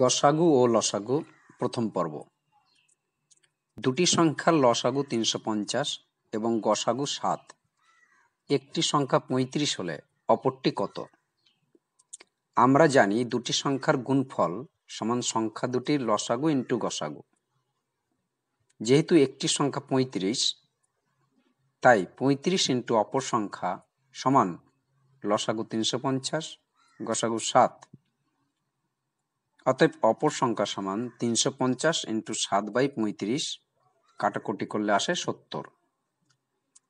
গসাগু ও লসাগু প্রথম পর্ব দুটি সংখ্যার লসাগু তিনশো পঞ্চাশ এবং গসাগু সাত একটি সংখ্যা পঁয়ত্রিশ হলে অপরটি কত আমরা জানি দুটি সংখ্যার গুণফল সমান সংখ্যা দুটির লসাগু ইন্টু গসাগু যেহেতু একটি সংখ্যা পঁয়ত্রিশ তাই পঁয়ত্রিশ ইন্টু অপর সংখ্যা সমান লসাগু তিনশো পঞ্চাশ গসাগু সাত অতএব অপর সংখ্যা সমান তিনশো পঞ্চাশ ইন্টু সাত বাই পঁয়ত্রিশ কাটাকুটি করলে আসে সত্তর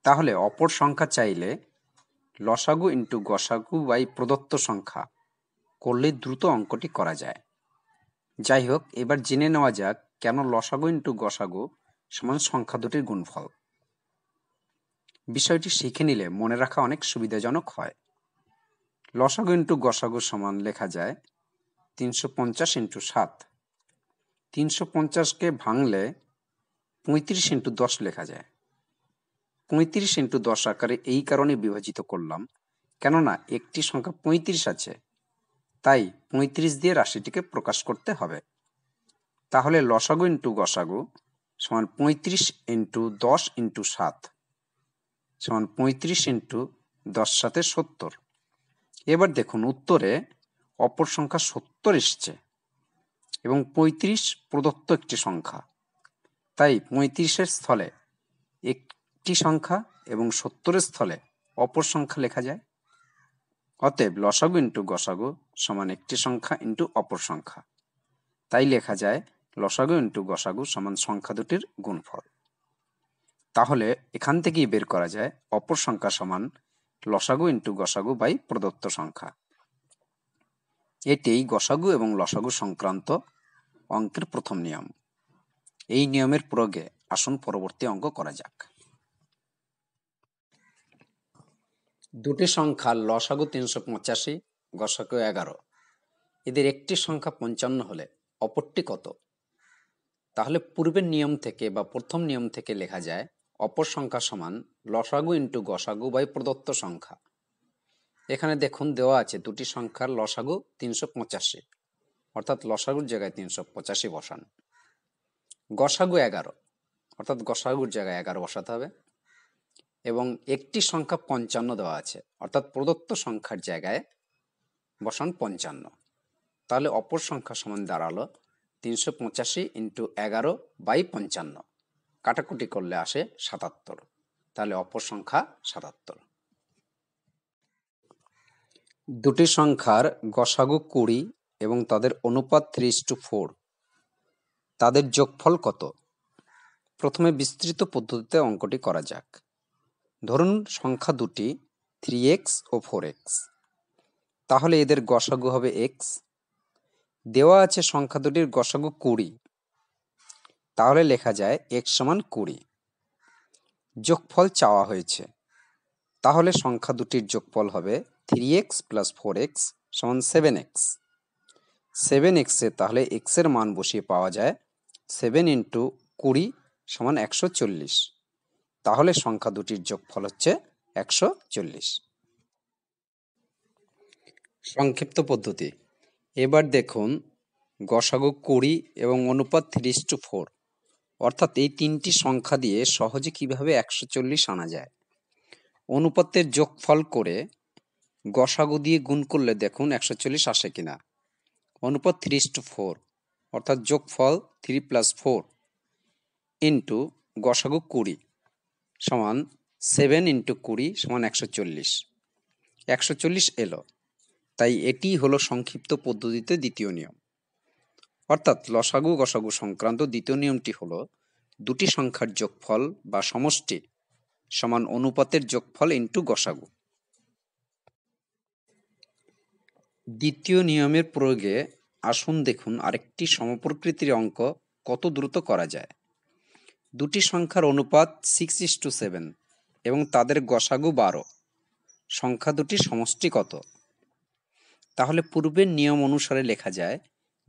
তাহলে অপর সংখ্যা চাইলে লসাগু ইন্টু গসাগু বাই প্রদত্ত সংখ্যা করলে দ্রুত অঙ্কটি করা যায় যাই হোক এবার জেনে নেওয়া যাক কেন লসাগু ইন্টু গসাগু সমান সংখ্যা দুটির গুণফল বিষয়টি শিখে নিলে মনে রাখা অনেক সুবিধাজনক হয় লসাগু ইন্টু গসাগু সমান লেখা যায় তিনশো পঞ্চাশ ইন্টু সাত তিনশো পঞ্চাশকে ভাঙলে পঁয়ত্রিশ ইন্টু দশ লেখা যায় পঁয়ত্রিশ ইন্টু দশ আকারে এই কারণে বিভাজিত করলাম কেননা একটি সংখ্যা পঁয়ত্রিশ আছে তাই পঁয়ত্রিশ দিয়ে রাশিটিকে প্রকাশ করতে হবে তাহলে লসাগু ইন্টু গসাগু সমান পঁয়ত্রিশ ইন্টু দশ ইন্টু সাত সমান পঁয়ত্রিশ ইন্টু দশ সাথে সত্তর এবার দেখুন উত্তরে অপর সংখ্যা সত্তর এসছে এবং পঁয়ত্রিশ প্রদত্ত একটি সংখ্যা তাই পঁয়ত্রিশের স্থলে একটি সংখ্যা এবং সত্তরের স্থলে অপর সংখ্যা লেখা যায় অতএব লসাগু ইন্টু গসাগু সমান একটি সংখ্যা ইন্টু অপর সংখ্যা তাই লেখা যায় লসাগু ইন্টু গসাগু সমান সংখ্যা দুটির গুণফল তাহলে এখান থেকেই বের করা যায় অপর সংখ্যা সমান লসাগু ইন্টু গসাগু বাই প্রদত্ত সংখ্যা এটি গসাগু এবং লসাগু সংক্রান্ত অঙ্কের প্রথম নিয়ম এই নিয়মের প্রয়োগে আসন পরবর্তী অঙ্ক করা যাক দুটি সংখ্যা লসাগু তিনশো পঁচাশি গসাগু এগারো এদের একটি সংখ্যা পঞ্চান্ন হলে অপরটি কত তাহলে পূর্বের নিয়ম থেকে বা প্রথম নিয়ম থেকে লেখা যায় অপর সংখ্যা সমান লসাগু ইন্টু গসাগু বাই প্রদত্ত সংখ্যা এখানে দেখুন দেওয়া আছে দুটি সংখ্যার লসাগু তিনশো পঁচাশি অর্থাৎ লসাগুর জায়গায় তিনশো পঁচাশি বসান গসাগু এগারো অর্থাৎ গসাগুর জায়গায় এগারো বসাতে হবে এবং একটি সংখ্যা পঞ্চান্ন দেওয়া আছে অর্থাৎ প্রদত্ত সংখ্যার জায়গায় বসান পঞ্চান্ন তাহলে অপর সংখ্যা সমান দাঁড়ালো তিনশো পঁচাশি ইন্টু এগারো বাই পঞ্চান্ন কাটাকুটি করলে আসে সাতাত্তর তাহলে অপর সংখ্যা সাতাত্তর দুটি সংখ্যার গসাগু কুড়ি এবং তাদের অনুপাত থ্রি টু ফোর তাদের যোগফল কত প্রথমে বিস্তৃত পদ্ধতিতে অঙ্কটি করা যাক ধরুন সংখ্যা দুটি থ্রি এক্স ও ফোর এক্স তাহলে এদের গসাগু হবে এক্স দেওয়া আছে সংখ্যা দুটির গসাগু কুড়ি তাহলে লেখা যায় এক্স সমান কুড়ি যোগফল চাওয়া হয়েছে তাহলে সংখ্যা দুটির যোগফল হবে three x plus four x সমান সেভেন এক্স সেভেন এক্সে তাহলে এক্সের মান বসিয়ে পাওয়া যায় সেভেন ইন্টু কুড়ি সমান একশো চল্লিশ তাহলে সংখ্যা দুটির যোগফল হচ্ছে একশো চল্লিশ সংক্ষিপ্ত পদ্ধতি এবার দেখুন গসাগু কুড়ি এবং অনুপাত থ্রিস টু ফোর অর্থাৎ এই তিনটি সংখ্যা দিয়ে সহজে কিভাবে একশো চল্লিশ আনা যায় অনুপাতের যোগফল করে গসাগু দিয়ে গুণ করলে দেখুন একশো চল্লিশ আসে কিনা অনুপাত থ্রি টু ফোর অর্থাৎ যোগফল থ্রি প্লাস ফোর ইন্টু গসাগু কুড়ি সমান সেভেন ইন্টু কুড়ি সমান একশো চল্লিশ একশো চল্লিশ এলো তাই এটি হলো সংক্ষিপ্ত পদ্ধতিতে দ্বিতীয় নিয়ম অর্থাৎ লসাগু গসাগু সংক্রান্ত দ্বিতীয় নিয়মটি হল দুটি সংখ্যার যোগফল বা সমষ্টি সমান অনুপাতের যোগফল ইন্টু গসাগু দ্বিতীয় নিয়মের প্রয়োগে আসুন দেখুন আরেকটি সমপ্রকৃতির অঙ্ক কত দ্রুত করা যায় দুটি সংখ্যার অনুপাত সিক্স ইস টু সেভেন এবং তাদের গসাগু বারো সংখ্যা দুটি সমষ্টি কত তাহলে পূর্বের নিয়ম অনুসারে লেখা যায়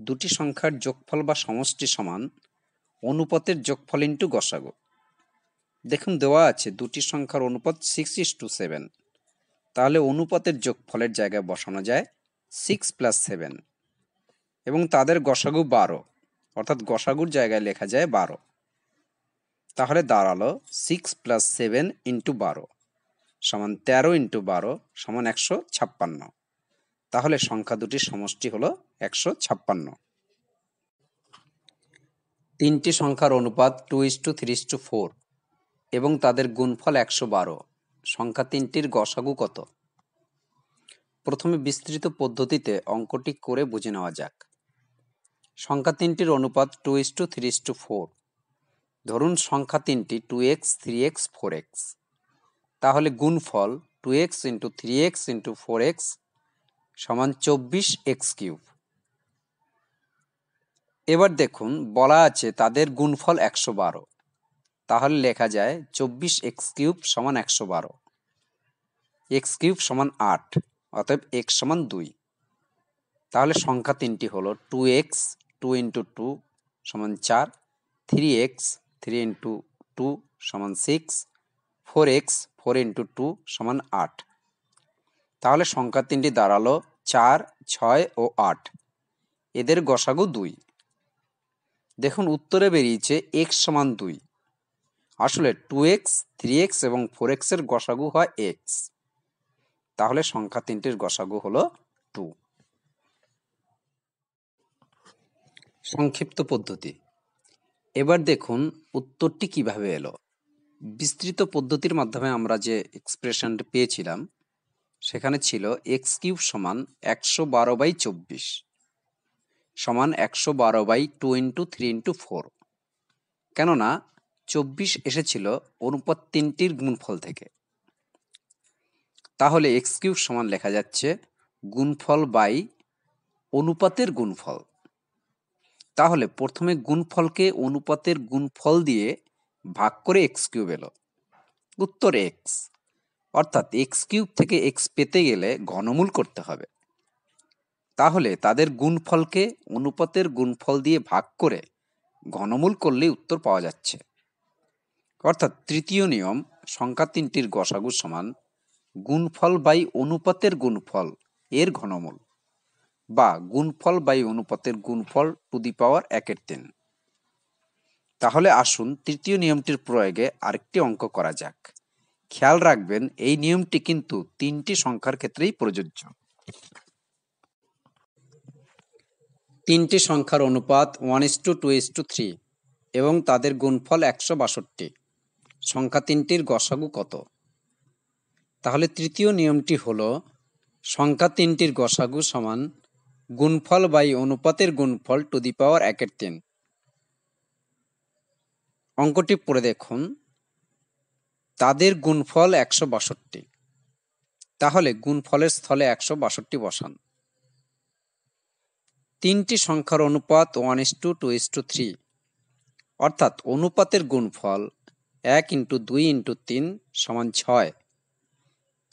দুটি সংখ্যার যোগফল বা সমষ্টি সমান অনুপাতের যোগফল ইন্টু গসাগু দেখুন দেওয়া আছে দুটি সংখ্যার অনুপাত সিক্স ইস টু সেভেন তাহলে অনুপাতের যোগফলের জায়গায় বসানো যায় সিক্স প্লাস সেভেন এবং তাদের গসাগু বারো অর্থাৎ গসাগুর জায়গায় লেখা যায় বারো তাহলে দাঁড়ালো সিক্স প্লাস সেভেন ইন্টু বারো সমান তেরো ইন্টু বারো সমান একশো ছাপ্পান্ন তাহলে সংখ্যা দুটির সমষ্টি হলো একশো ছাপ্পান্ন তিনটি সংখ্যার অনুপাত two is to three is to four এবং তাদের গুণফল একশো বারো সংখ্যা তিনটির গসাগু কত প্রথমে বিস্তৃত পদ্ধতিতে অঙ্কটি করে বুঝে নেওয়া যাক সংখ্যা তিনটির অনুপাত two is to three is to four ধরুন সংখ্যা তিনটি two x three x four x তাহলে গুণ ফল two x into three x into four x সমান চব্বিশ এক্স কিউব এবার দেখুন বলা আছে তাদের গুণফল একশো বারো তাহলে লেখা যায় চব্বিশ এক্স কিউব সমান একশো বারো এক্স কিউব সমান আট অতএব এক্স সমান দুই তাহলে সংখ্যা তিনটি হলো two x two into two সমান চার three x three into two সমান six four x four into two সমান আট তাহলে সংখ্যা তিনটি দাঁড়ালো চার ছয় ও আট এদের গসাগু দুই দেখুন উত্তরে বেরিয়েছে এক্স সমান দুই আসলে টু এক্স থ্রি এক্স এবং ফোর এক্সের গসাগু হয় এক্স তাহলে সংখ্যা তিনটির গসাগু হলো টু সংক্ষিপ্ত পদ্ধতি এবার দেখুন উত্তরটি কিভাবে এলো বিস্তৃত পদ্ধতির মাধ্যমে আমরা যে এক্সপ্রেশন পেয়েছিলাম সেখানে ছিল এক্স কিউব সমান একশো বারো বাই চব্বিশ সমান একশো বারো by two into three into four কেননা চব্বিশ এসেছিল অনুপাত তিনটির গুণফল থেকে তাহলে এক্স কিউব সমান লেখা যাচ্ছে গুণফল বাই অনুপাতের গুণফল তাহলে প্রথমে গুণফলকে অনুপাতের গুণফল দিয়ে ভাগ করে এক্স কিউব এলো উত্তর এক্স অর্থাৎ এক্স কিউব থেকে এক্স পেতে গেলে ঘনমূল করতে হবে তাহলে তাদের গুণফলকে অনুপাতের গুণফল দিয়ে ভাগ করে ঘনমূল করলে উত্তর পাওয়া যাচ্ছে অর্থাৎ তৃতীয় নিয়ম সংখ্যা তিনটির গসাগু সমান গুণফল বাই অনুপাতের গুণফল এর ঘনমূল বা গুণফল বাই অনুপাতের গুণফল টু দি পাওয়ার একের তিন তাহলে আসুন তৃতীয় নিয়মটির প্রয়োগে আরেকটি অঙ্ক করা যাক খেয়াল রাখবেন এই নিয়মটি কিন্তু তিনটি সংখ্যার ক্ষেত্রেই প্রযোজ্য তিনটি সংখ্যার অনুপাত one is to two is to to এবং তাদের গুণফল একশো বাষট্টি সংখ্যা তিনটির গসাগু কত তাহলে তৃতীয় নিয়মটি হল সংখ্যা তিনটির গসাগু সমান গুণফল বাই অনুপাতের গুণফল টু দি পাওয়ার একের তিন অঙ্কটি পড়ে দেখুন তাদের গুণফল একশো বাষট্টি তাহলে গুণফলের স্থলে একশো বাষট্টি বসান তিনটি সংখ্যার অনুপাত one is to two is to to অর্থাৎ অনুপাতের গুণফল এক ইন্টু দুই ইন্টু তিন সমান ছয়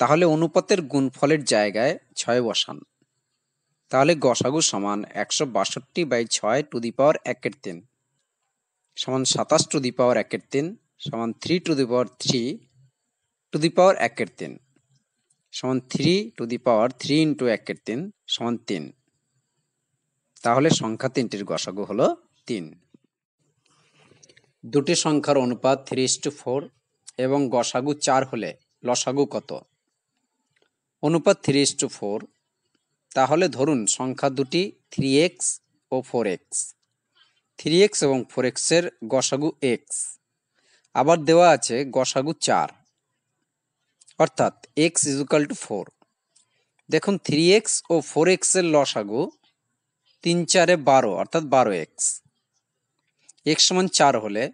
তাহলে অনুপাতের গুণফলের জায়গায় ছয় বসান তাহলে গসাগু সমান একশো বাষট্টি বাই ছয় টু দি পাওয়ার একের তিন সমান সাতাশ টু দি পাওয়ার একের তিন সমান three to the power three to the power একের তিন সমান three to the power three into একের তিন সমান তিন তাহলে সংখ্যা তিনটির গসাগু হল তিন দুটি সংখ্যার অনুপাত থ্রি ইস টু ফোর এবং গসাগু চার হলে লসাগু কত অনুপাত থ্রি ইস টু ফোর তাহলে ধরুন সংখ্যা দুটি থ্রি এক্স ও ফোর এক্স থ্রি এক্স এবং ফোর এক্সের গসাগু এক্স আবার দেওয়া আছে গসাগু চার অর্থাৎ এক্স ইজুকাল টু ফোর দেখুন থ্রি এক্স ও ফোর এক্সের লসাগু তিন চারে বারো অর্থাৎ বারো এক্স এক্স সমান চার হলে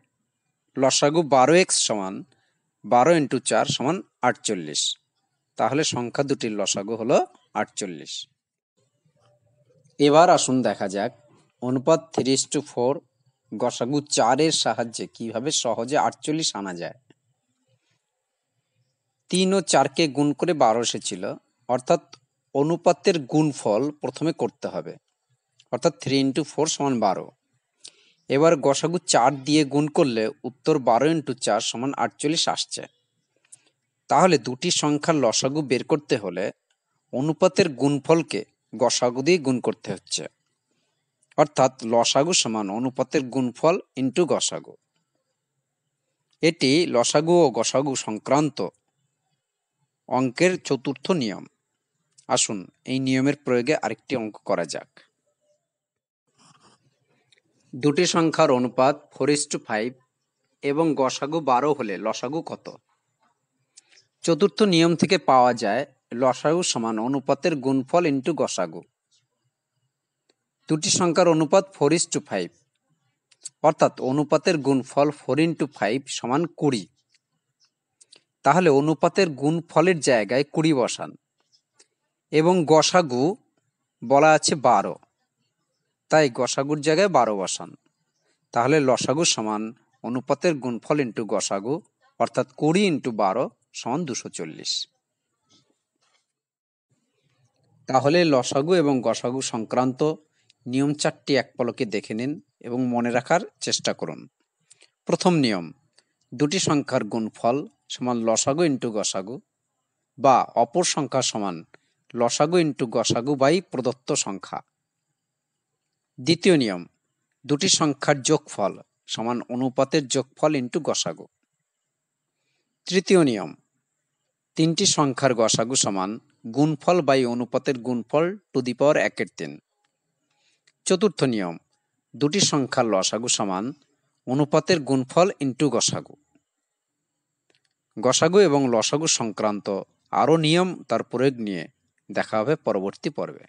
লসাগু বারো এক্স সমান বারো ইন্টু চার সমান আটচল্লিশ তাহলে সংখ্যা দুটির লসাগু হলো আটচল্লিশ এবার আসুন দেখা যাক অনুপাত থ্রি টু ফোর গসাগু চারের সাহায্যে কিভাবে সহজে আটচল্লিশ আনা যায় তিন ও চারকে গুণ করে বারো এসেছিল অর্থাৎ অনুপাতের গুণফল প্রথমে করতে হবে অর্থাৎ থ্রি ইন্টু ফোর সমান বারো এবার গসাগু চার দিয়ে গুণ করলে উত্তর বারো ইন্টু চার সমান আটচল্লিশ আসছে তাহলে দুটি সংখ্যার লসাগু বের করতে হলে অনুপাতের গুণফলকে গসাগু দিয়ে গুণ করতে হচ্ছে অর্থাৎ লসাগু সমান অনুপাতের গুণফল ইন্টু গসাগু এটি লসাগু ও গসাগু সংক্রান্ত অঙ্কের চতুর্থ নিয়ম আসুন এই নিয়মের প্রয়োগে আরেকটি অঙ্ক করা যাক দুটি সংখ্যার অনুপাত ফোর ইস টু ফাইভ এবং গসাগু বারো হলে লসাগু কত চতুর্থ নিয়ম থেকে পাওয়া যায় লসাগু সমান অনুপাতের গুণফল ইন্টু গসাগু দুটি সংখ্যার অনুপাত ফোর ইস টু ফাইভ অর্থাৎ অনুপাতের গুণফল ফোর ইন্টু ফাইভ সমান কুড়ি তাহলে অনুপাতের গুণফলের জায়গায় কুড়ি বসান এবং গসাগু বলা আছে বারো তাই গসাগুর জায়গায় বারো বসান তাহলে লসাগু সমান অনুপাতের গুণফল ইন্টু গসাগু অর্থাৎ কুড়ি ইন্টু বারো সমান দুশো চল্লিশ তাহলে লসাগু এবং গসাগু সংক্রান্ত নিয়ম চারটি এক পলকে দেখে নিন এবং মনে রাখার চেষ্টা করুন প্রথম নিয়ম দুটি সংখ্যার গুণফল সমান লসাগু ইন্টু গসাগু বা অপর সংখ্যা সমান লসাগু ইন্টু গসাগু বাই প্রদত্ত সংখ্যা দ্বিতীয় নিয়ম দুটি সংখ্যার যোগফল সমান অনুপাতের যোগফল ইন্টু গসাগু তৃতীয় নিয়ম তিনটি সংখ্যার গসাগু সমান গুণফল বাই অনুপাতের গুণফল টু দি পাওয়ার একের তিন চতুর্থ নিয়ম দুটি সংখ্যার লসাগু সমান অনুপাতের গুণফল ইন্টু গসাগু গসাগু এবং লসাগু সংক্রান্ত আরও নিয়ম তার প্রয়োগ নিয়ে দেখা হবে পরবর্তী পর্বে